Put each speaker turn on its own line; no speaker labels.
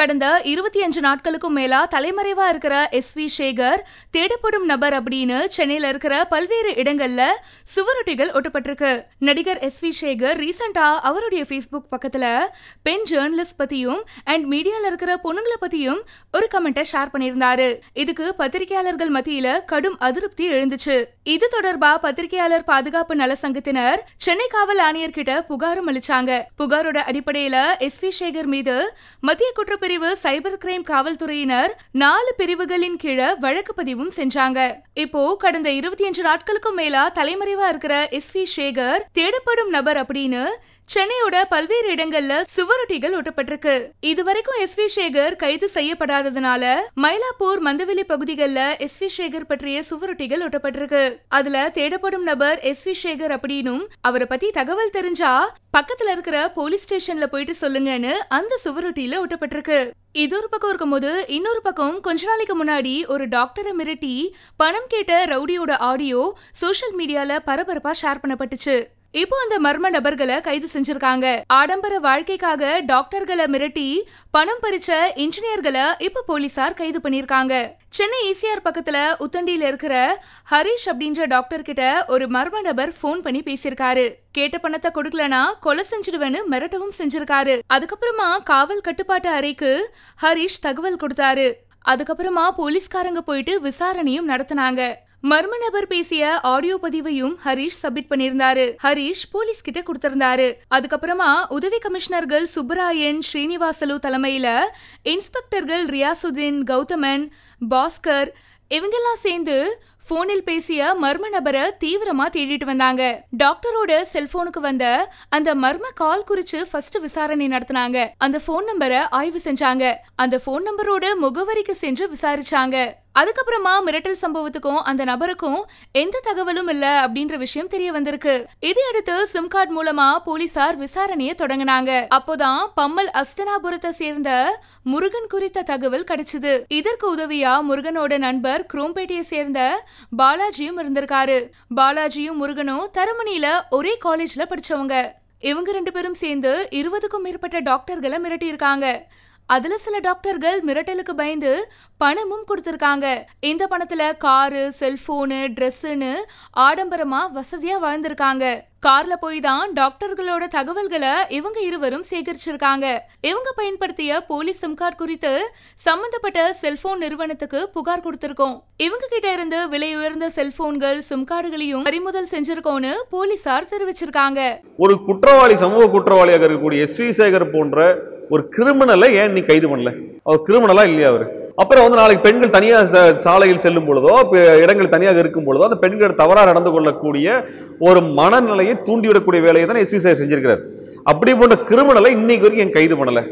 கடந்த இருபத்தி அஞ்சு நாட்களுக்கும் மேலா தலைமறைவா இருக்கிற எஸ் வி சேகர் தேடப்படும் நபர் அப்படின்னு சென்னையில இருக்கிற பல்வேறு இடங்கள்ல சுவரொட்டிகள் ஒட்டப்பட்டிருக்கு நடிகர் எஸ் வி சேகர் ரீசெண்டா அவருடைய ஃபேஸ்புக் பக்கத்துல பெண் ஜேர்னலிஸ்ட் பத்தியும் அண்ட் மீடியால இருக்கிற பொண்ணுங்களை பத்தியும் ஒரு கமெண்ட்டை ஷேர் பண்ணியிருந்தாரு இதுக்கு பத்திரிகையாளர்கள் மத்தியில கடும் அதிருப்தி எழுந்துச்சு இது தொடர்பா பத்திரிகையாளர் பாதுகாப்பு நல சங்கத்தினர் சென்னை காவல் ஆணையர்கிட்ட புகாரும் அளிச்சாங்க புகாரோட அடிப்படையில எஸ் வி சேகர் மீது மத்திய குற்றப்பிரிவு பிரிவு சைபர் கிரைம் காவல்துறையினர் நாலு பிரிவுகளின் கீழே வழக்கு பதிவும் செஞ்சாங்க இப்போ கடந்த இருபத்தி அஞ்சு நாட்களுக்கும் மேலா தலைமறைவா இருக்கிற எஸ் வி சேகர் தேடப்படும் நபர் அப்படின்னு சென்னையோட பல்வேறு இடங்கள்ல சுவரொட்டிகள் ஒட்டப்பட்டிருக்கு இதுவரைக்கும் எஸ் வி சேகர் கைது செய்யப்படாததுனால மயிலாப்பூர் மந்தவெளி பகுதிகளில் எஸ் வி சேகர் பற்றிய சுவரொட்டிகள் ஒட்டப்பட்டிருக்கு அதுல தேடப்படும் நபர் எஸ் வி சேகர் அப்படின்னும் அவரை பத்தி தகவல் தெரிஞ்சா பக்கத்துல இருக்கிற போலீஸ் ஸ்டேஷன்ல போயிட்டு சொல்லுங்கன்னு அந்த சுவரொட்டியில ஒட்டப்பட்டிருக்கு இது ஒரு பக்கம் இருக்கும்போது இன்னொரு பக்கம் கொஞ்ச நாளைக்கு முன்னாடி ஒரு டாக்டரை மிரட்டி பணம் கேட்ட ரவுடியோட ஆடியோ சோஷியல் மீடியால பரபரப்பா ஷேர் பண்ணப்பட்டுச்சு இப்போ அந்த மர்ம நபர்களை கைது செஞ்சிருக்காங்க ஆடம்பர வாழ்க்கைக்காக டாக்டர்களை மிரட்டி பணம் பறிச்ச இன்ஜினியர்களை இப்ப போலீசார் கைது பண்ணிருக்காங்க சென்னை இசிஆர் பக்கத்துல உத்தண்டியில இருக்கிற ஹரிஷ் அப்படின்ற டாக்டர் கிட்ட ஒரு மர்ம நபர் போன் பண்ணி பேசியிருக்காரு கேட்ட பணத்தை கொடுக்கலனா கொலை செஞ்சிடுவேன்னு மிரட்டவும் செஞ்சிருக்காரு அதுக்கப்புறமா காவல் கட்டுப்பாட்டு அறைக்கு ஹரிஷ் தகவல் கொடுத்தாரு அதுக்கப்புறமா போலீஸ்காரங்க போயிட்டு விசாரணையும் நடத்தினாங்க மர்ம நபர் பேசிய ஆடியோ பதிவையும் ஹரீஷ் சப்மிட் பண்ணியிருந்தாரு ஹரீஷ் போலீஸ் கிட்ட கொடுத்திருந்தாரு அதுக்கப்புறமா உதவி கமிஷனர்கள் சுப்பராயன் ஸ்ரீனிவாசலு தலைமையில இன்ஸ்பெக்டர்கள் ரியாசுதீன் கௌதமன் பாஸ்கர் இவங்கெல்லாம் சேர்ந்து போனில் பேசிய மர்ம நபரை தீவிரமா தேடிட்டு வந்தாங்க டாக்டரோட செல்போனுக்கு வந்த அந்த மர்ம கால் குறிச்சு ஃபர்ஸ்ட் விசாரணை நடத்தினாங்க அந்த போன் நம்பரை ஆய்வு செஞ்சாங்க அந்த போன் நம்பரோட முகவரிக்கு சென்று விசாரிச்சாங்க அதுக்கப்புறமா மிரட்டல் சம்பவத்துக்கும் அந்த நபருக்கும் எந்த தகவலும் இல்ல அப்படின்ற விஷயம் தெரிய வந்திருக்கு இதையடுத்து சிம் கார்டு மூலமா போலீசார் விசாரணையை தொடங்கினாங்க அப்போதான் பம்மல் அஸ்தனாபுரத்தை சேர்ந்த முருகன் குறித்த தகவல் கிடைச்சது இதற்கு உதவியா முருகனோட நண்பர் குரோம்பேட்டையை சேர்ந்த பாலாஜியும் இருந்திருக்காரு பாலாஜியும் முருகனும் தரமணியில ஒரே காலேஜ்ல படிச்சவங்க இவங்க ரெண்டு பேரும் சேர்ந்து இருபதுக்கும் மேற்பட்ட டாக்டர்களை மிரட்டியிருக்காங்க அதுல சில டாக்டர்கள் மிரட்டலுக்கு பயந்து பணமும் கொடுத்துருக்காங்க இந்த பணத்துல காரு செல்போனு ட்ரெஸ்ஸுன்னு ஆடம்பரமா வசதியா வாழ்ந்திருக்காங்க கார்ல போய் தான் டாக்டர்களோட தகவல்களை இவங்க இருவரும் சேகரிச்சிருக்காங்க இவங்க பயன்படுத்திய போலி சிம் கார்டு குறித்து சம்பந்தப்பட்ட செல்போன் நிறுவனத்துக்கு புகார் கொடுத்திருக்கோம் இவங்க கிட்ட இருந்து விலை உயர்ந்த செல்போன்கள் சிம் கார்டுகளையும் பறிமுதல் செஞ்சிருக்கோம்னு போலீசார் தெரிவிச்சிருக்காங்க
ஒரு குற்றவாளி சமூக குற்றவாளியாக இருக்கக்கூடிய எஸ் வி சேகர் போன்ற ஒரு கிரிமினலை ஏன் நீ கைது பண்ணல அவர் கிரிமினலா இல்லையா அவர் அப்புறம் வந்து நாளைக்கு பெண்கள் தனியாக சாலையில் செல்லும் பொழுதோ இடங்கள் தனியாக இருக்கும் பொழுதோ அந்த பெண்கள் தவறாக நடந்து கொள்ளக்கூடிய ஒரு மனநிலையை தூண்டிவிடக்கூடிய வேலையை தான் எஸ்வி சார் செஞ்சிருக்கிறார் அப்படி போன்ற கிரிமினலை இன்னைக்கு வரைக்கும் என் கைது பண்ணலை